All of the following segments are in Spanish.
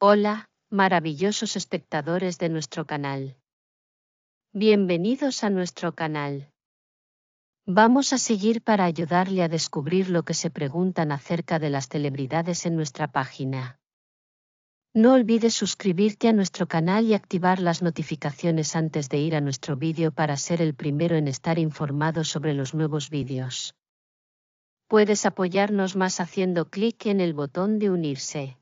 Hola, maravillosos espectadores de nuestro canal. Bienvenidos a nuestro canal. Vamos a seguir para ayudarle a descubrir lo que se preguntan acerca de las celebridades en nuestra página. No olvides suscribirte a nuestro canal y activar las notificaciones antes de ir a nuestro vídeo para ser el primero en estar informado sobre los nuevos vídeos. Puedes apoyarnos más haciendo clic en el botón de unirse.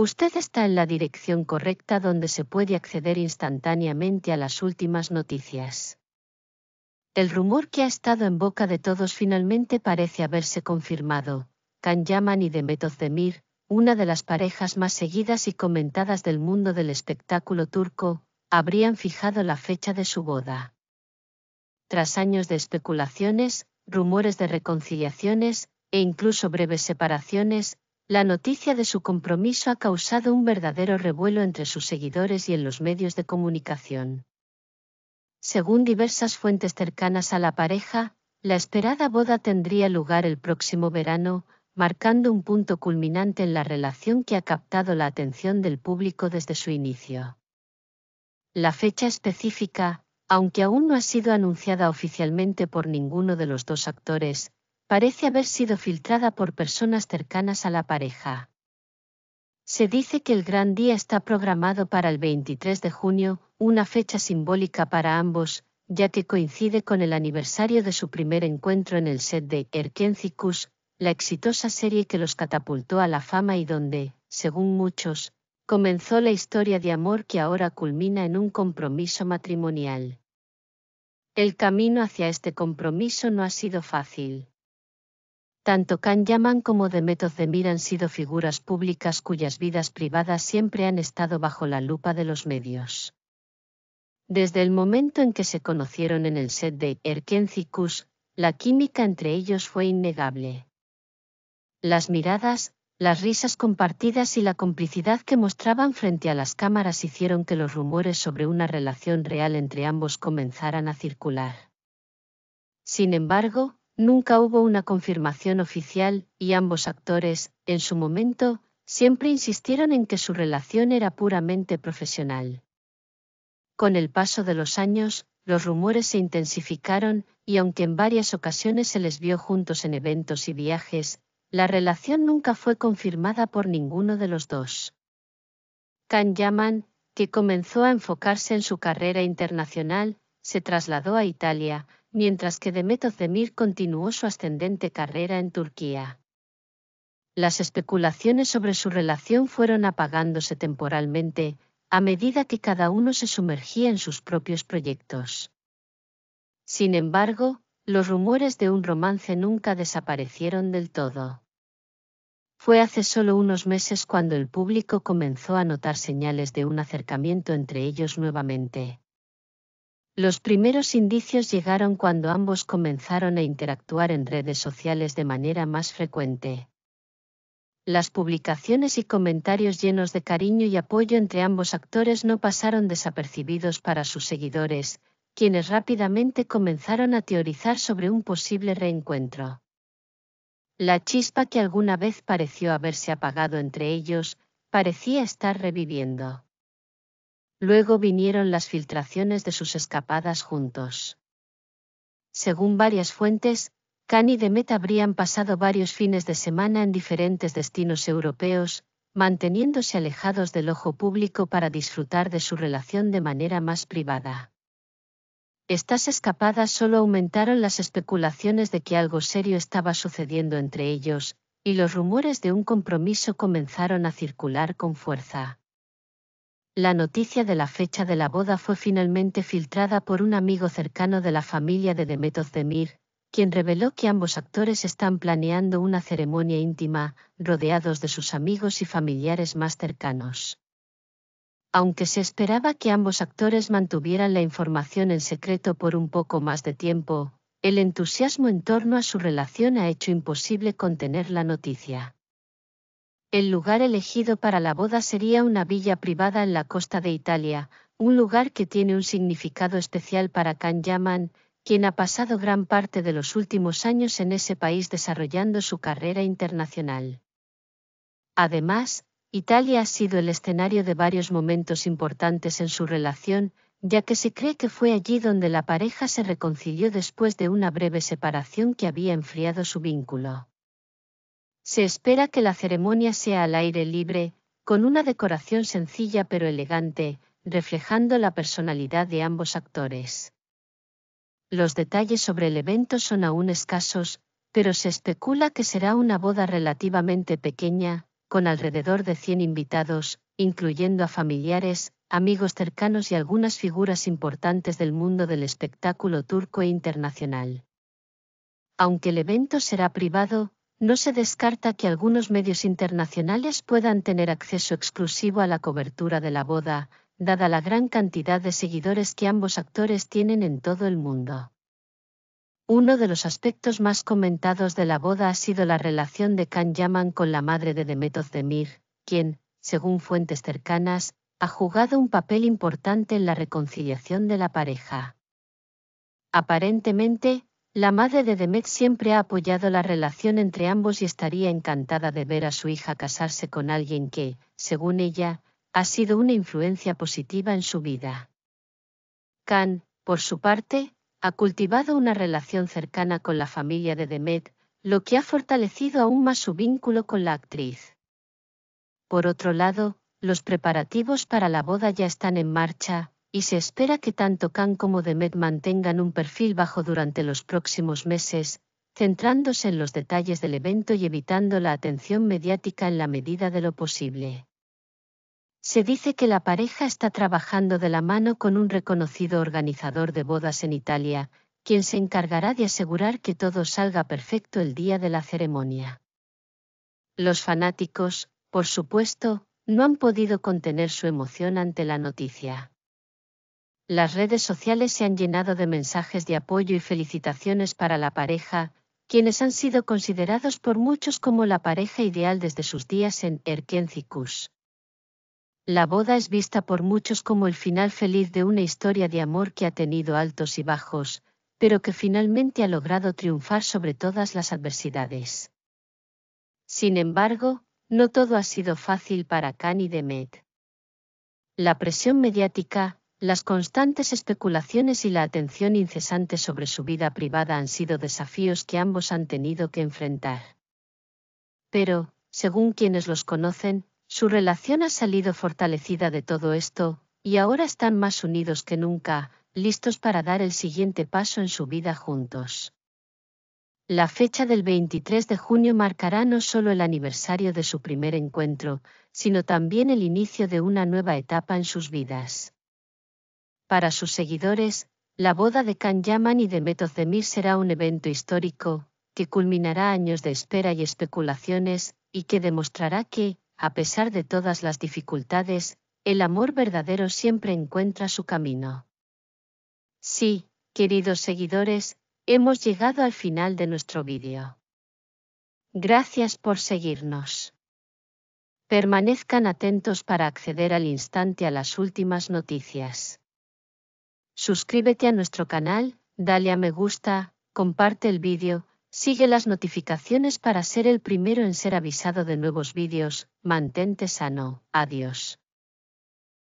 Usted está en la dirección correcta donde se puede acceder instantáneamente a las últimas noticias. El rumor que ha estado en boca de todos finalmente parece haberse confirmado. Can Yaman y Demet Özdemir, una de las parejas más seguidas y comentadas del mundo del espectáculo turco, habrían fijado la fecha de su boda. Tras años de especulaciones, rumores de reconciliaciones, e incluso breves separaciones, la noticia de su compromiso ha causado un verdadero revuelo entre sus seguidores y en los medios de comunicación. Según diversas fuentes cercanas a la pareja, la esperada boda tendría lugar el próximo verano, marcando un punto culminante en la relación que ha captado la atención del público desde su inicio. La fecha específica, aunque aún no ha sido anunciada oficialmente por ninguno de los dos actores, parece haber sido filtrada por personas cercanas a la pareja. Se dice que el gran día está programado para el 23 de junio, una fecha simbólica para ambos, ya que coincide con el aniversario de su primer encuentro en el set de Erkencicus, la exitosa serie que los catapultó a la fama y donde, según muchos, comenzó la historia de amor que ahora culmina en un compromiso matrimonial. El camino hacia este compromiso no ha sido fácil. Tanto Can Yaman como Özdemir han sido figuras públicas cuyas vidas privadas siempre han estado bajo la lupa de los medios. Desde el momento en que se conocieron en el set de Erkencicus, la química entre ellos fue innegable. Las miradas, las risas compartidas y la complicidad que mostraban frente a las cámaras hicieron que los rumores sobre una relación real entre ambos comenzaran a circular. Sin embargo, Nunca hubo una confirmación oficial, y ambos actores, en su momento, siempre insistieron en que su relación era puramente profesional. Con el paso de los años, los rumores se intensificaron, y aunque en varias ocasiones se les vio juntos en eventos y viajes, la relación nunca fue confirmada por ninguno de los dos. Kan Yaman, que comenzó a enfocarse en su carrera internacional, se trasladó a Italia, mientras que Demet Özdemir continuó su ascendente carrera en Turquía. Las especulaciones sobre su relación fueron apagándose temporalmente, a medida que cada uno se sumergía en sus propios proyectos. Sin embargo, los rumores de un romance nunca desaparecieron del todo. Fue hace solo unos meses cuando el público comenzó a notar señales de un acercamiento entre ellos nuevamente. Los primeros indicios llegaron cuando ambos comenzaron a interactuar en redes sociales de manera más frecuente. Las publicaciones y comentarios llenos de cariño y apoyo entre ambos actores no pasaron desapercibidos para sus seguidores, quienes rápidamente comenzaron a teorizar sobre un posible reencuentro. La chispa que alguna vez pareció haberse apagado entre ellos, parecía estar reviviendo. Luego vinieron las filtraciones de sus escapadas juntos. Según varias fuentes, Khan y Demet habrían pasado varios fines de semana en diferentes destinos europeos, manteniéndose alejados del ojo público para disfrutar de su relación de manera más privada. Estas escapadas solo aumentaron las especulaciones de que algo serio estaba sucediendo entre ellos, y los rumores de un compromiso comenzaron a circular con fuerza. La noticia de la fecha de la boda fue finalmente filtrada por un amigo cercano de la familia de Demet Demir, quien reveló que ambos actores están planeando una ceremonia íntima, rodeados de sus amigos y familiares más cercanos. Aunque se esperaba que ambos actores mantuvieran la información en secreto por un poco más de tiempo, el entusiasmo en torno a su relación ha hecho imposible contener la noticia. El lugar elegido para la boda sería una villa privada en la costa de Italia, un lugar que tiene un significado especial para Kan Yaman, quien ha pasado gran parte de los últimos años en ese país desarrollando su carrera internacional. Además, Italia ha sido el escenario de varios momentos importantes en su relación, ya que se cree que fue allí donde la pareja se reconcilió después de una breve separación que había enfriado su vínculo. Se espera que la ceremonia sea al aire libre, con una decoración sencilla pero elegante, reflejando la personalidad de ambos actores. Los detalles sobre el evento son aún escasos, pero se especula que será una boda relativamente pequeña, con alrededor de 100 invitados, incluyendo a familiares, amigos cercanos y algunas figuras importantes del mundo del espectáculo turco e internacional. Aunque el evento será privado, no se descarta que algunos medios internacionales puedan tener acceso exclusivo a la cobertura de la boda, dada la gran cantidad de seguidores que ambos actores tienen en todo el mundo. Uno de los aspectos más comentados de la boda ha sido la relación de Khan Yaman con la madre de Demet Demir, quien, según fuentes cercanas, ha jugado un papel importante en la reconciliación de la pareja. Aparentemente, la madre de Demet siempre ha apoyado la relación entre ambos y estaría encantada de ver a su hija casarse con alguien que, según ella, ha sido una influencia positiva en su vida. Khan, por su parte, ha cultivado una relación cercana con la familia de Demet, lo que ha fortalecido aún más su vínculo con la actriz. Por otro lado, los preparativos para la boda ya están en marcha, y se espera que tanto Khan como Demet mantengan un perfil bajo durante los próximos meses, centrándose en los detalles del evento y evitando la atención mediática en la medida de lo posible. Se dice que la pareja está trabajando de la mano con un reconocido organizador de bodas en Italia, quien se encargará de asegurar que todo salga perfecto el día de la ceremonia. Los fanáticos, por supuesto, no han podido contener su emoción ante la noticia. Las redes sociales se han llenado de mensajes de apoyo y felicitaciones para la pareja, quienes han sido considerados por muchos como la pareja ideal desde sus días en Erkencicus. La boda es vista por muchos como el final feliz de una historia de amor que ha tenido altos y bajos, pero que finalmente ha logrado triunfar sobre todas las adversidades. Sin embargo, no todo ha sido fácil para Khan y Demet. La presión mediática, las constantes especulaciones y la atención incesante sobre su vida privada han sido desafíos que ambos han tenido que enfrentar. Pero, según quienes los conocen, su relación ha salido fortalecida de todo esto, y ahora están más unidos que nunca, listos para dar el siguiente paso en su vida juntos. La fecha del 23 de junio marcará no solo el aniversario de su primer encuentro, sino también el inicio de una nueva etapa en sus vidas. Para sus seguidores, la boda de Can Yaman y de Metozemir será un evento histórico, que culminará años de espera y especulaciones, y que demostrará que, a pesar de todas las dificultades, el amor verdadero siempre encuentra su camino. Sí, queridos seguidores, hemos llegado al final de nuestro vídeo. Gracias por seguirnos. Permanezcan atentos para acceder al instante a las últimas noticias. Suscríbete a nuestro canal, dale a me gusta, comparte el vídeo, sigue las notificaciones para ser el primero en ser avisado de nuevos vídeos, mantente sano, adiós.